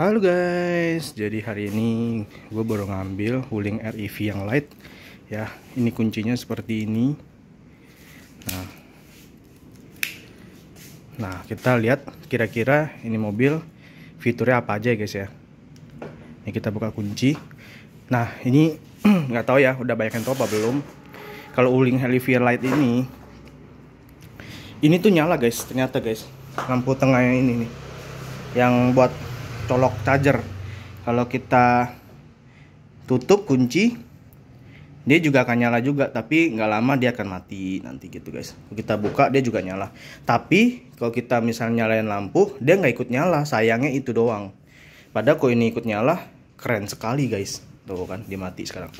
Halo guys, jadi hari ini gue baru ngambil wuling REV yang light ya. Ini kuncinya seperti ini. Nah, nah kita lihat kira-kira ini mobil fiturnya apa aja ya, guys ya. Ini kita buka kunci. Nah ini nggak tahu ya, udah banyak yang tahu apa belum. Kalau wuling REV light ini, ini tuh nyala guys, ternyata guys. Lampu tengahnya ini nih, yang buat colok charger kalau kita tutup kunci dia juga akan nyala juga tapi nggak lama dia akan mati nanti gitu guys kita buka dia juga nyala tapi kalau kita misalnya nyalain lampu dia nggak ikut nyala sayangnya itu doang padahal kok ini ikut nyala keren sekali guys tuh kan dia mati sekarang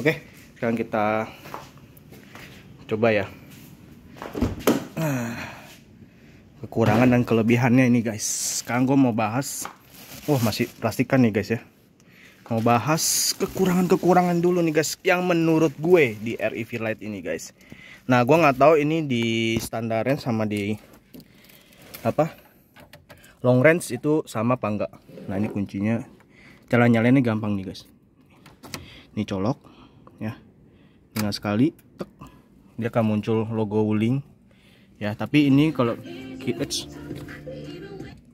oke sekarang kita coba ya ah, kekurangan dan kelebihannya ini guys sekarang gue mau bahas Wah, masih plastikan nih guys ya. Mau bahas kekurangan-kekurangan dulu nih guys yang menurut gue di REV Lite ini guys. Nah, gue gak tahu ini di standar range sama di apa? Long range itu sama apa enggak. Nah, ini kuncinya. Cara nyalainnya gampang nih guys. Ini colok ya. Tinggal sekali tek dia akan muncul logo Wuling ya, tapi ini kalau kita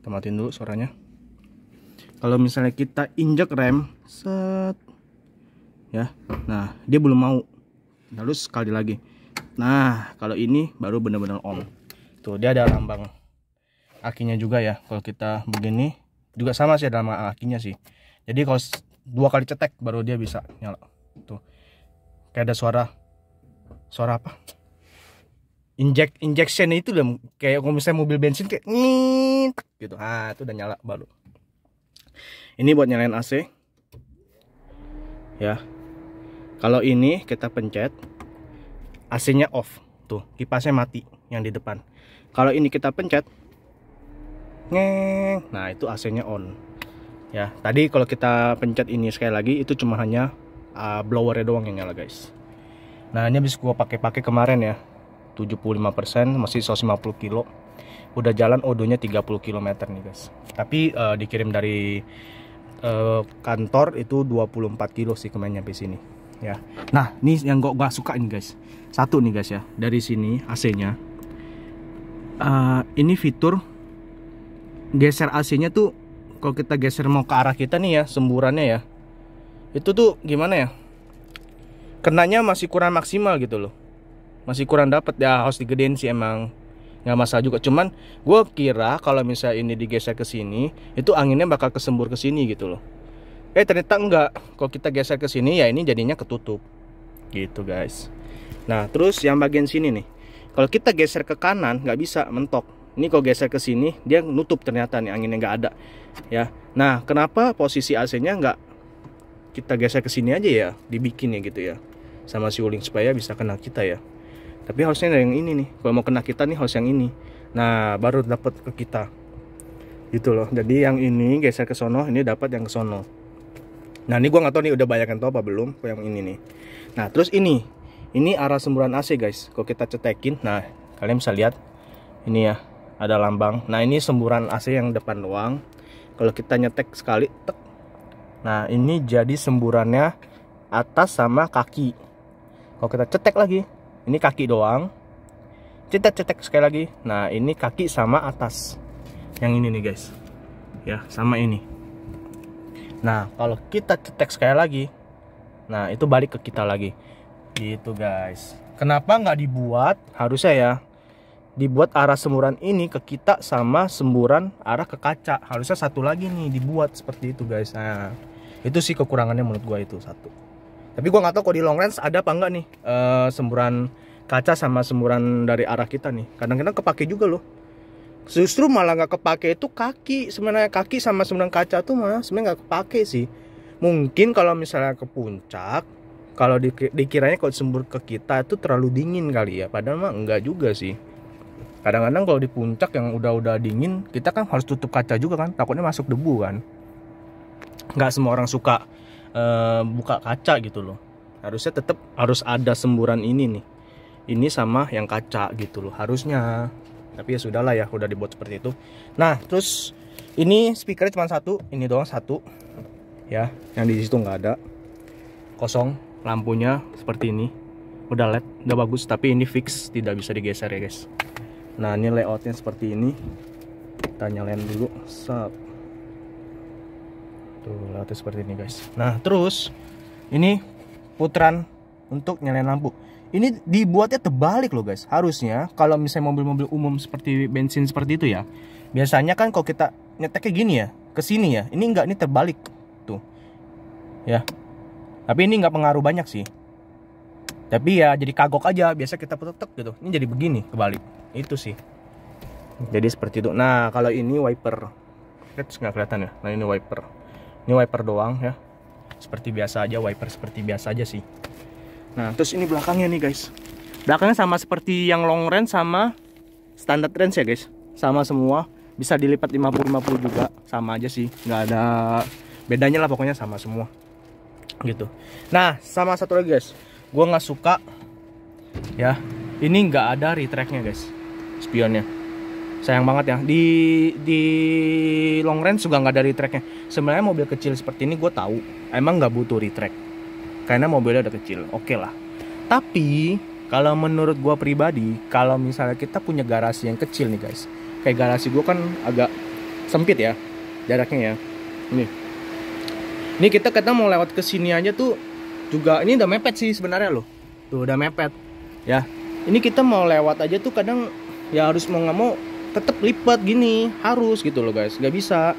matiin dulu suaranya kalau misalnya kita injek rem set ya nah dia belum mau lalu nah, sekali lagi nah kalau ini baru benar-benar on tuh dia ada lambang akinya juga ya kalau kita begini juga sama sih ada lambang akinya sih jadi kalau dua kali cetek baru dia bisa nyala tuh kayak ada suara suara apa inject injection itu loh kayak kalau misalnya mobil bensin kayak gitu ah itu udah nyala baru ini buat nyalain AC ya kalau ini kita pencet AC nya off tuh kipasnya mati yang di depan kalau ini kita pencet ngeng nah itu AC nya on ya tadi kalau kita pencet ini sekali lagi itu cuma hanya uh, blowernya doang yang nyala guys nah ini habis gua pakai-pakai kemarin ya 75% masih 150 kilo udah jalan odonya 30 km nih guys tapi uh, dikirim dari uh, kantor itu 24 kilo sih kemarin nyampe sini ya nah ini yang gua, gak suka ini guys satu nih guys ya dari sini AC nya uh, eh, ini fitur geser AC nya tuh kalau kita geser mau ke arah kita nih ya semburannya ya itu tuh gimana ya kenanya masih kurang maksimal gitu loh masih kurang dapat ya harus digedein sih emang nggak masalah juga cuman gue kira kalau misalnya ini digeser ke sini itu anginnya bakal kesembur ke sini gitu loh eh ternyata enggak kalau kita geser ke sini ya ini jadinya ketutup gitu guys nah terus yang bagian sini nih kalau kita geser ke kanan nggak bisa mentok ini kalau geser ke sini dia nutup ternyata nih anginnya nggak ada ya nah kenapa posisi AC nya nggak kita geser ke sini aja ya dibikin ya gitu ya sama si uling supaya bisa kena kita ya tapi harusnya yang ini nih kalau mau kena kita nih harus yang ini nah baru dapat ke kita gitu loh jadi yang ini geser ke sono ini dapat yang ke sono nah ini gua nggak tahu nih udah bayangkan tau apa belum yang ini nih nah terus ini ini arah semburan AC guys kalau kita cetekin nah kalian bisa lihat ini ya ada lambang nah ini semburan AC yang depan doang kalau kita nyetek sekali tek. nah ini jadi semburannya atas sama kaki kalau kita cetek lagi ini kaki doang cetek-cetek sekali lagi nah ini kaki sama atas yang ini nih guys ya sama ini nah kalau kita cetek sekali lagi nah itu balik ke kita lagi gitu guys kenapa nggak dibuat harusnya ya dibuat arah semburan ini ke kita sama semburan arah ke kaca harusnya satu lagi nih dibuat seperti itu guys nah itu sih kekurangannya menurut gua itu satu tapi gue nggak tau kok di long range ada apa enggak nih uh, semburan kaca sama semburan dari arah kita nih kadang-kadang kepake juga loh justru malah nggak kepake itu kaki sebenarnya kaki sama semburan kaca tuh mah sebenarnya nggak kepake sih mungkin kalau misalnya ke puncak kalau dikiranya kalau sembur ke kita itu terlalu dingin kali ya padahal mah enggak juga sih kadang-kadang kalau di puncak yang udah-udah dingin kita kan harus tutup kaca juga kan takutnya masuk debu kan nggak semua orang suka Eh, buka kaca gitu loh harusnya tetap harus ada semburan ini nih ini sama yang kaca gitu loh harusnya tapi ya sudahlah ya udah dibuat seperti itu nah terus ini speaker cuma satu ini doang satu ya yang di situ nggak ada kosong lampunya seperti ini udah led udah bagus tapi ini fix tidak bisa digeser ya guys nah ini layoutnya seperti ini kita nyalain dulu sub tuh lautnya seperti ini guys nah terus ini putaran untuk nyalain lampu ini dibuatnya terbalik loh guys harusnya kalau misalnya mobil-mobil umum seperti bensin seperti itu ya biasanya kan kalau kita nyeteknya gini ya ke sini ya ini enggak ini terbalik tuh ya tapi ini nggak pengaruh banyak sih tapi ya jadi kagok aja biasa kita putetek gitu ini jadi begini kebalik itu sih jadi seperti itu nah kalau ini wiper nggak kelihatan ya nah ini wiper ini wiper doang ya seperti biasa aja wiper seperti biasa aja sih nah terus ini belakangnya nih guys belakangnya sama seperti yang long range sama standard range ya guys sama semua bisa dilipat 50-50 juga sama aja sih nggak ada bedanya lah pokoknya sama semua gitu nah sama satu lagi guys gue nggak suka ya ini nggak ada retracknya guys spionnya sayang banget ya di di long range juga nggak ada retracknya sebenarnya mobil kecil seperti ini gue tahu emang nggak butuh retrack karena mobilnya udah kecil oke okay lah tapi kalau menurut gue pribadi kalau misalnya kita punya garasi yang kecil nih guys kayak garasi gue kan agak sempit ya jaraknya ya ini ini kita kita mau lewat ke sini aja tuh juga ini udah mepet sih sebenarnya loh tuh udah mepet ya ini kita mau lewat aja tuh kadang ya harus mau nggak mau tetap lipat gini harus gitu loh guys nggak bisa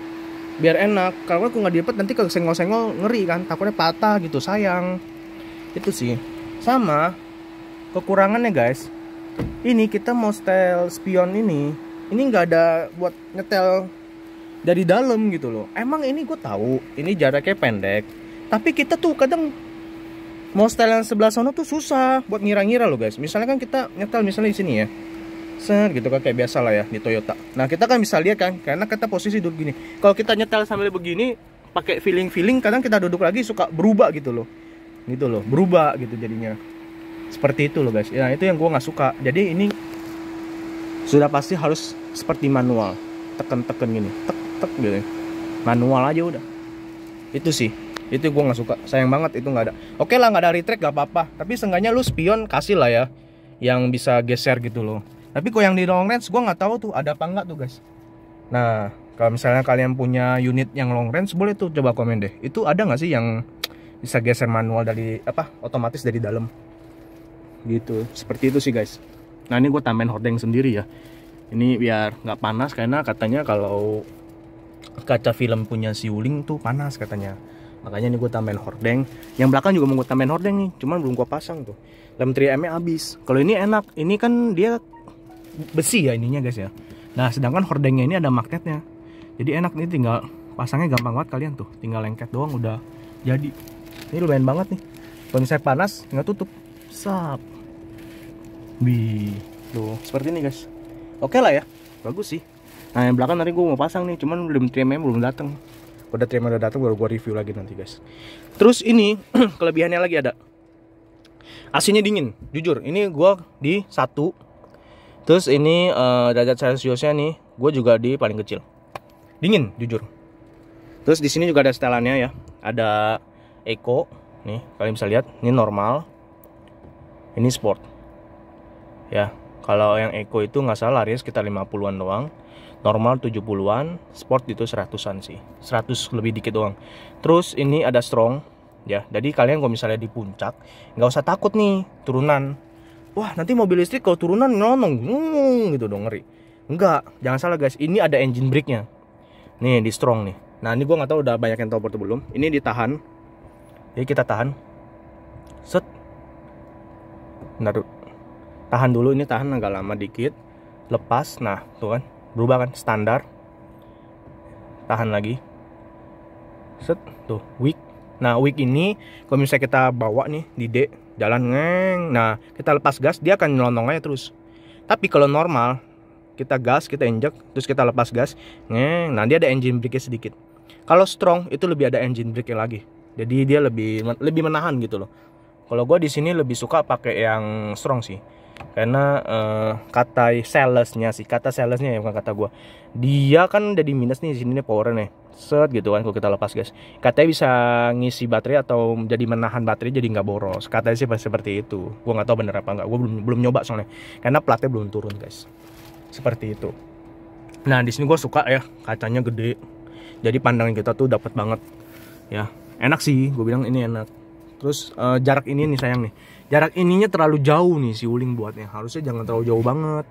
biar enak kalau aku nggak dilipat nanti kalau senggol-senggol ngeri kan takutnya patah gitu sayang itu sih sama kekurangannya guys ini kita mau style spion ini ini nggak ada buat nyetel dari dalam gitu loh emang ini gue tahu ini jaraknya pendek tapi kita tuh kadang mau style yang sebelah sana tuh susah buat ngira-ngira loh guys misalnya kan kita nyetel misalnya di sini ya set gitu kan kayak biasa lah ya di Toyota nah kita kan bisa lihat kan karena kita posisi duduk gini kalau kita nyetel sambil begini pakai feeling feeling kadang kita duduk lagi suka berubah gitu loh gitu loh berubah gitu jadinya seperti itu loh guys nah itu yang gue nggak suka jadi ini sudah pasti harus seperti manual teken teken gini tek tek gitu manual aja udah itu sih itu gue nggak suka sayang banget itu nggak ada oke lah nggak ada retract gak apa-apa tapi seenggaknya lu spion kasih lah ya yang bisa geser gitu loh tapi kok yang di long range gue nggak tahu tuh ada apa nggak tuh guys nah kalau misalnya kalian punya unit yang long range boleh tuh coba komen deh itu ada nggak sih yang bisa geser manual dari apa otomatis dari dalam gitu seperti itu sih guys nah ini gue tambahin hordeng sendiri ya ini biar nggak panas karena katanya kalau kaca film punya si Wuling tuh panas katanya makanya ini gue tambahin hordeng yang belakang juga mau gue tambahin hordeng nih cuman belum gue pasang tuh lem 3M nya habis kalau ini enak ini kan dia besi ya ininya guys ya nah sedangkan hordengnya ini ada magnetnya jadi enak nih tinggal pasangnya gampang banget kalian tuh tinggal lengket doang udah jadi ini lumayan banget nih kalau misalnya panas nggak tutup sap bi tuh seperti ini guys oke okay lah ya bagus sih nah yang belakang nanti gue mau pasang nih cuman belum trimnya belum datang udah trimnya udah datang baru gue review lagi nanti guys terus ini kelebihannya lagi ada ac dingin, jujur. Ini gue di satu Terus ini uh, derajat Celciusnya nih, gue juga di paling kecil. Dingin, jujur. Terus di sini juga ada setelannya ya. Ada Eco, nih kalian bisa lihat, ini normal. Ini sport. Ya, kalau yang Eco itu nggak salah lari sekitar 50-an doang. Normal 70-an, sport itu 100-an sih. 100 lebih dikit doang. Terus ini ada strong, ya. Jadi kalian kalau misalnya di puncak, nggak usah takut nih turunan wah nanti mobil listrik kalau turunan nyelonong gitu dong ngeri enggak jangan salah guys ini ada engine brake nya nih di strong nih nah ini gue nggak tahu udah banyak yang tahu belum ini ditahan jadi kita tahan set bentar tuh. tahan dulu ini tahan agak lama dikit lepas nah tuh kan berubah kan standar tahan lagi set tuh weak nah weak ini kalau misalnya kita bawa nih di D jalan ngeng nah kita lepas gas dia akan nyelonong aja terus tapi kalau normal kita gas kita injek terus kita lepas gas ngeng nah dia ada engine brake sedikit kalau strong itu lebih ada engine brake lagi jadi dia lebih lebih menahan gitu loh kalau gue di sini lebih suka pakai yang strong sih karena uh, kata salesnya sih kata salesnya ya bukan kata gue dia kan jadi minus nih di sini nih powernya set gitu kan kalau kita lepas guys katanya bisa ngisi baterai atau jadi menahan baterai jadi nggak boros katanya sih seperti itu gue nggak tahu bener apa nggak gue belum belum nyoba soalnya karena platnya belum turun guys seperti itu nah di sini gue suka ya kacanya gede jadi pandangan kita tuh dapat banget ya enak sih gue bilang ini enak terus uh, jarak ini nih sayang nih jarak ininya terlalu jauh nih si uling buatnya harusnya jangan terlalu jauh banget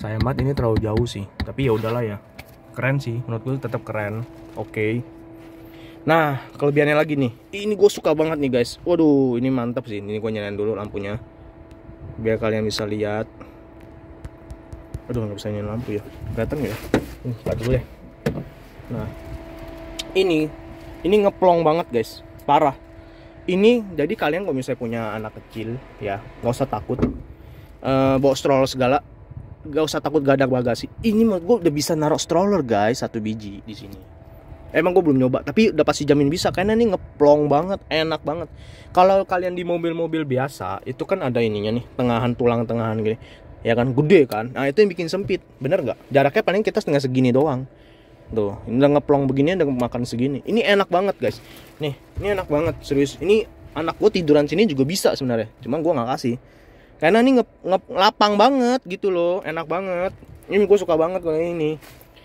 sayang banget ini terlalu jauh sih tapi ya udahlah ya keren sih menurut gue tetap keren oke okay. nah kelebihannya lagi nih ini gue suka banget nih guys waduh ini mantap sih ini gue nyalain dulu lampunya biar kalian bisa lihat aduh nggak bisa nyalain lampu ya kelihatan ya nggak hmm, dulu ya nah ini ini ngeplong banget guys parah ini jadi kalian kalau misalnya punya anak kecil ya nggak usah takut uh, bawa stroller segala gak usah takut gak ada bagasi ini mah gue udah bisa naruh stroller guys satu biji di sini emang gue belum nyoba tapi udah pasti jamin bisa karena ini ngeplong banget enak banget kalau kalian di mobil-mobil biasa itu kan ada ininya nih tengahan tulang tengahan gini ya kan gede kan nah itu yang bikin sempit bener gak? jaraknya paling kita setengah segini doang tuh ini udah ngeplong begini udah makan segini ini enak banget guys nih ini enak banget serius ini anak gue tiduran sini juga bisa sebenarnya cuman gue nggak kasih karena ini nge, nge, lapang banget gitu loh enak banget ini gue suka banget kalau ini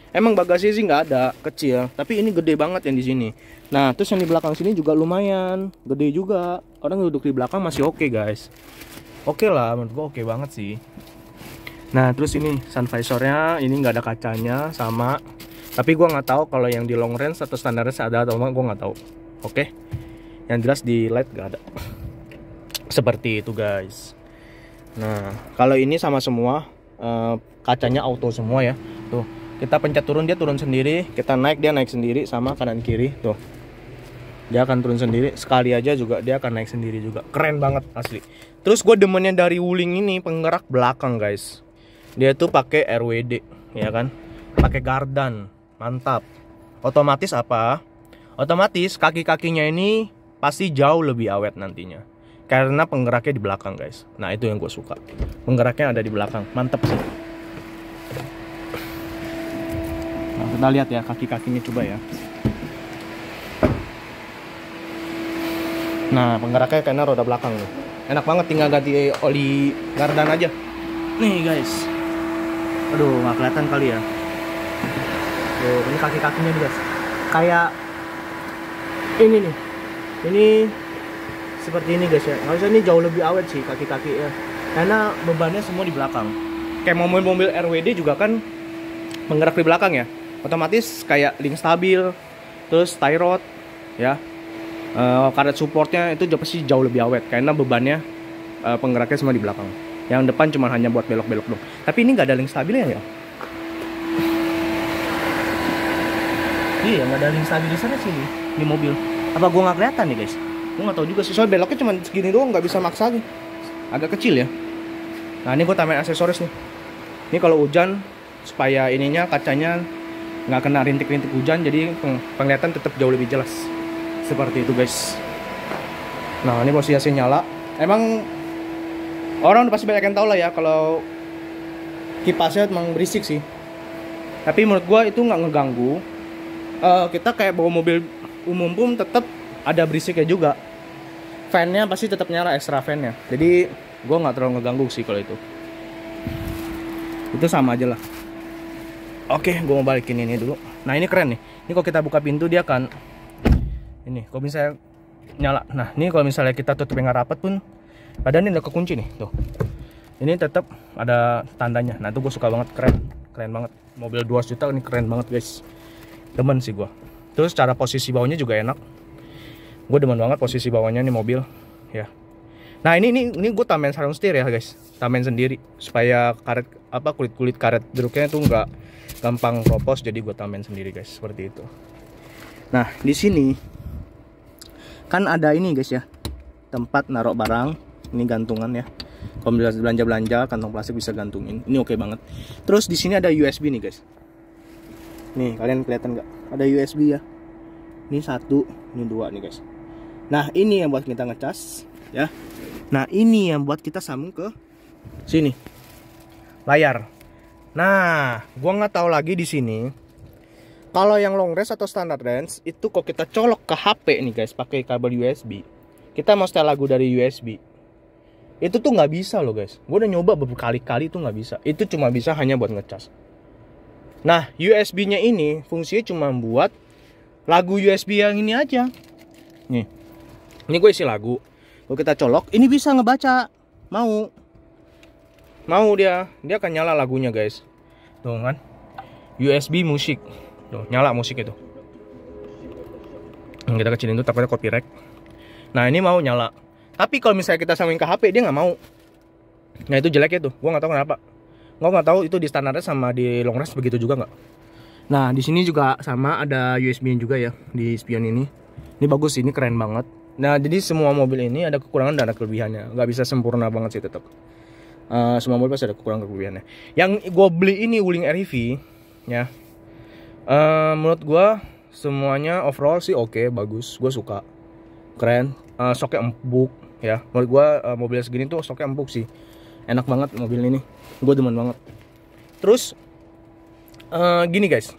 emang bagasi sih nggak ada kecil tapi ini gede banget yang di sini nah terus yang di belakang sini juga lumayan gede juga orang duduk di belakang masih oke okay, guys oke okay lah menurut gue oke okay banget sih nah terus ini sun visornya ini nggak ada kacanya sama tapi gue nggak tahu kalau yang di long range atau standar range ada atau enggak gue nggak tahu oke okay? yang jelas di light nggak ada seperti itu guys Nah, kalau ini sama semua e, kacanya auto semua ya. Tuh, kita pencet turun dia turun sendiri, kita naik dia naik sendiri sama kanan kiri tuh. Dia akan turun sendiri, sekali aja juga dia akan naik sendiri juga. Keren banget asli. Terus gue demennya dari Wuling ini penggerak belakang guys. Dia tuh pakai RWD ya kan, pakai gardan, mantap. Otomatis apa? Otomatis kaki-kakinya ini pasti jauh lebih awet nantinya karena penggeraknya di belakang guys nah itu yang gue suka penggeraknya ada di belakang mantep sih nah, kita lihat ya kaki-kakinya coba ya nah penggeraknya karena roda belakang nih enak banget tinggal ganti oli gardan aja nih guys aduh nggak kelihatan kali ya tuh ini kaki-kakinya nih guys kayak ini nih ini seperti ini guys ya harusnya ini jauh lebih awet sih kaki-kaki ya karena bebannya semua di belakang kayak mobil-mobil RWD juga kan menggerak di belakang ya otomatis kayak link stabil terus tie rod ya uh, karet supportnya itu pasti jauh lebih awet karena bebannya uh, penggeraknya semua di belakang yang depan cuma hanya buat belok-belok dong tapi ini nggak ada link stabilnya ya iya nggak ada link stabil di sana sih di mobil apa gua nggak kelihatan nih guys gue nggak tahu juga sih soalnya beloknya cuma segini doang nggak bisa maksa lagi agak kecil ya nah ini gue tambahin aksesoris nih ini kalau hujan supaya ininya kacanya nggak kena rintik-rintik hujan jadi peng penglihatan tetap jauh lebih jelas seperti itu guys nah ini posisi AC nyala emang orang pasti banyak yang tahu lah ya kalau kipasnya emang berisik sih tapi menurut gua itu nggak ngeganggu uh, kita kayak bawa mobil umum pun tetap ada berisiknya juga fannya pasti tetap nyala extra fannya jadi gue nggak terlalu ngeganggu sih kalau itu itu sama aja lah oke gue mau balikin ini dulu nah ini keren nih ini kalau kita buka pintu dia akan ini kalau misalnya nyala nah ini kalau misalnya kita tutup yang rapat pun padahal ini udah kekunci nih tuh ini tetap ada tandanya nah itu gue suka banget keren keren banget mobil 2 juta ini keren banget guys temen sih gue terus cara posisi baunya juga enak gue demen banget posisi bawahnya nih mobil ya nah ini ini ini gue tamen sarung setir ya guys tamen sendiri supaya karet apa kulit kulit karet jeruknya tuh nggak gampang kropos jadi gue tamen sendiri guys seperti itu nah di sini kan ada ini guys ya tempat narok barang ini gantungan ya kalau belanja belanja kantong plastik bisa gantungin ini oke okay banget terus di sini ada USB nih guys nih kalian kelihatan nggak ada USB ya ini satu ini dua nih guys Nah, ini yang buat kita ngecas, ya. Nah, ini yang buat kita sambung ke sini. Layar. Nah, gua nggak tahu lagi di sini. Kalau yang long range atau standard range itu kok kita colok ke HP nih guys pakai kabel USB. Kita mau setel lagu dari USB. Itu tuh nggak bisa loh guys. Gue udah nyoba berkali-kali itu nggak bisa. Itu cuma bisa hanya buat ngecas. Nah, USB-nya ini fungsinya cuma buat lagu USB yang ini aja. Nih, ini gue isi lagu kalau kita colok ini bisa ngebaca mau mau dia dia akan nyala lagunya guys tuh kan USB musik tuh nyala musik itu Yang kita kecilin tuh takutnya copyright nah ini mau nyala tapi kalau misalnya kita samain ke HP dia nggak mau nah itu jeleknya tuh gue nggak tahu kenapa gue nggak tahu itu di standarnya sama di long range begitu juga nggak nah di sini juga sama ada USB nya juga ya di spion ini ini bagus ini keren banget Nah jadi semua mobil ini ada kekurangan dan ada kelebihannya. nggak bisa sempurna banget sih tetap. Uh, eh, semua mobil pasti ada kekurangan kelebihannya. Yang gue beli ini Wuling RV e ya. Uh, menurut gue semuanya overall sih oke okay, bagus gue suka keren uh, empuk ya menurut gue uh, mobil segini tuh soket empuk sih enak banget mobil ini gue demen banget terus uh, gini guys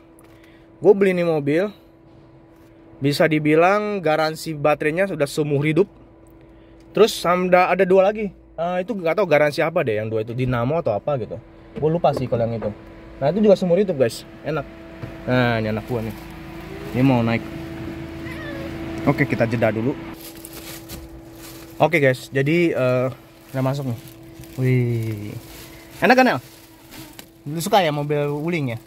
gue beli ini mobil bisa dibilang garansi baterainya sudah seumur hidup terus samda ada dua lagi uh, itu nggak tahu garansi apa deh yang dua itu dinamo atau apa gitu gue lupa sih kalau yang itu nah itu juga seumur hidup guys enak nah ini anak gue nih ini mau naik oke kita jeda dulu oke guys jadi uh, masuk nih wih enak kan ya lu suka ya mobil wuling ya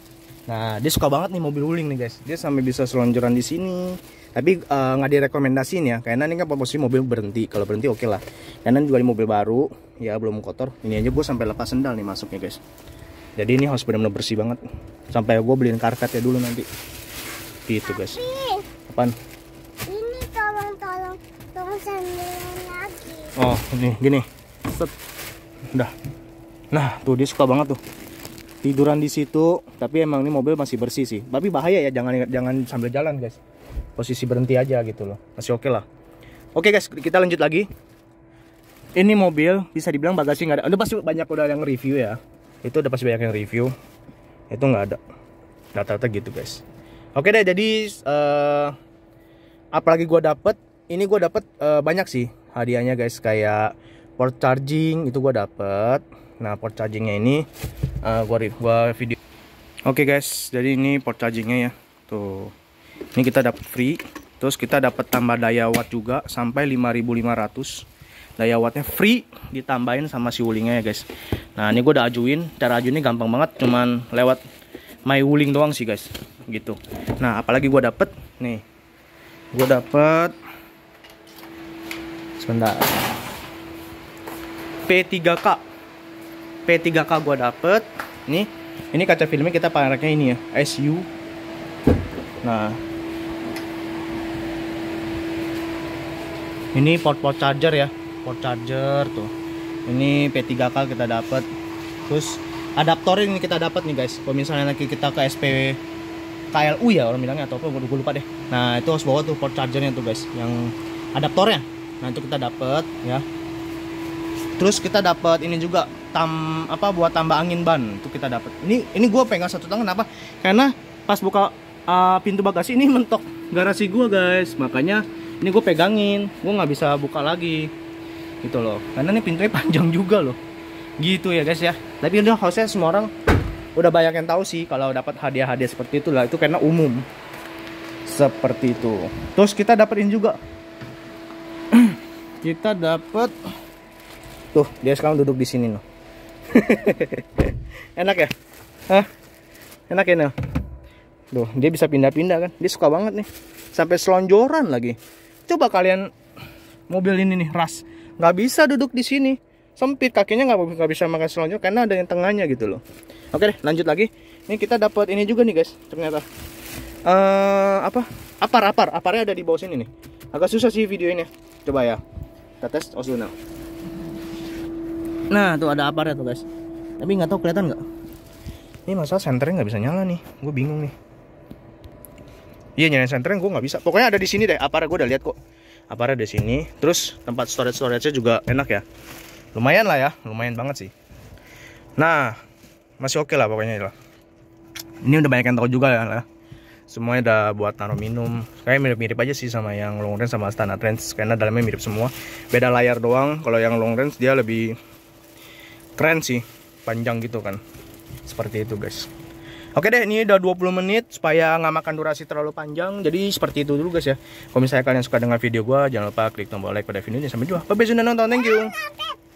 Nah, dia suka banget nih mobil wuling nih guys. Dia sampai bisa selonjoran di sini. Tapi eh, nggak uh, direkomendasiin ya, karena ini kan posisi mobil berhenti. Kalau berhenti oke okay lah. Karena juga di mobil baru, ya belum kotor. Ini aja gue sampai lepas sendal nih masuknya guys. Jadi ini harus benar-benar bersih banget. Sampai gue beliin karpet ya dulu nanti. Gitu guys. Tapi, Apaan? Ini tolong-tolong tolong sendalan lagi. Oh, ini gini. Set. Udah. Nah, tuh dia suka banget tuh tiduran di situ tapi emang ini mobil masih bersih sih tapi bahaya ya jangan jangan sambil jalan guys posisi berhenti aja gitu loh masih oke okay lah oke okay guys kita lanjut lagi ini mobil bisa dibilang bagasi nggak ada udah pasti banyak udah yang review ya itu udah pasti banyak yang review itu nggak ada rata-rata gitu guys oke okay deh jadi uh, apalagi gua dapet ini gua dapet uh, banyak sih hadiahnya guys kayak port charging itu gua dapet nah port chargingnya ini uh, gua gua video oke okay guys jadi ini port chargingnya ya tuh ini kita dapat free terus kita dapat tambah daya watt juga sampai 5500 daya wattnya free ditambahin sama si wulingnya ya guys nah ini gue udah ajuin cara ajuinnya gampang banget cuman lewat my wuling doang sih guys gitu nah apalagi gue dapet nih gue dapet sebentar P3K P3K gua dapet nih ini kaca filmnya kita pakai ini ya SU nah ini port-port charger ya port charger tuh ini P3K kita dapet. terus adaptor ini kita dapat nih guys kalau misalnya lagi kita ke SP KLU ya orang bilangnya atau apa gue lupa deh nah itu harus bawa tuh port chargernya tuh guys yang adaptornya nah itu kita dapat ya terus kita dapat ini juga tam apa buat tambah angin ban itu kita dapat ini ini gue pegang satu tangan apa karena pas buka uh, pintu bagasi ini mentok garasi gue guys makanya ini gue pegangin gue nggak bisa buka lagi gitu loh karena ini pintunya panjang juga loh gitu ya guys ya tapi udah harusnya semua orang udah banyak yang tahu sih kalau dapat hadiah-hadiah seperti itu lah itu karena umum seperti itu terus kita dapetin juga kita dapat tuh dia sekarang duduk di sini loh enak ya Hah? enak ya Nel dia bisa pindah-pindah kan. Dia suka banget nih. Sampai selonjoran lagi. Coba kalian mobil ini nih, ras. Nggak bisa duduk di sini. Sempit, kakinya nggak, nggak bisa makan selonjor karena ada yang tengahnya gitu loh. Oke deh, lanjut lagi. Ini kita dapat ini juga nih guys, ternyata. Uh, apa? Apar, apar. Aparnya ada di bawah sini nih. Agak susah sih video ini. Coba ya. Kita tes Osuna nah tuh ada aparat tuh guys tapi nggak tahu kelihatan nggak ini masalah senternya nggak bisa nyala nih gue bingung nih iya nyalain senternya gue nggak bisa pokoknya ada di sini deh aparat gue udah lihat kok aparat di sini terus tempat storage storage-nya juga enak ya lumayan lah ya lumayan banget sih nah masih oke okay lah pokoknya lah ini udah banyak yang tahu juga ya lah semuanya udah buat naruh minum kayak mirip-mirip aja sih sama yang long range sama standard range karena dalamnya mirip semua beda layar doang kalau yang long range dia lebih keren sih panjang gitu kan seperti itu guys Oke deh, ini udah 20 menit supaya nggak makan durasi terlalu panjang. Jadi seperti itu dulu guys ya. Kalau misalnya kalian suka dengan video gue, jangan lupa klik tombol like pada videonya. Sampai jumpa. Bye bye sudah nonton. Thank you.